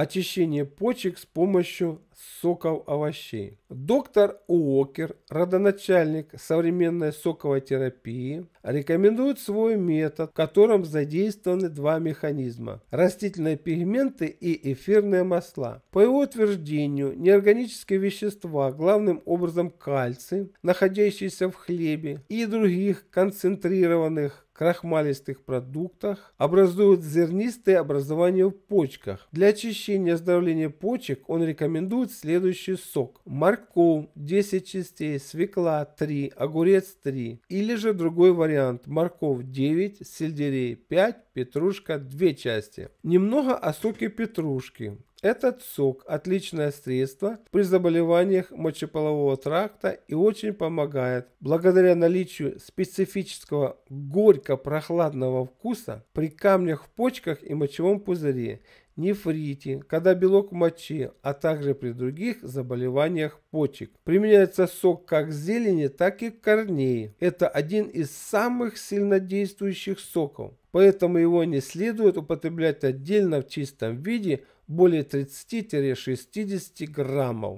очищение почек с помощью соков овощей. Доктор Уокер, родоначальник современной соковой терапии, рекомендует свой метод, в котором задействованы два механизма – растительные пигменты и эфирные масла. По его утверждению, неорганические вещества, главным образом кальций, находящийся в хлебе, и других концентрированных крахмалистых продуктах, образуют зернистые образования в почках. Для очищения и оздоровления почек он рекомендует следующий сок. Морковь 10 частей, свекла 3, огурец 3. Или же другой вариант. Морковь 9, сельдерей 5, петрушка 2 части. Немного о соке петрушки. Этот сок – отличное средство при заболеваниях мочеполового тракта и очень помогает. Благодаря наличию специфического горько-прохладного вкуса при камнях в почках и мочевом пузыре, нефрите, когда белок мочи, а также при других заболеваниях почек. Применяется сок как зелени, так и корней. Это один из самых сильнодействующих соков поэтому его не следует употреблять отдельно в чистом виде более 30-60 граммов.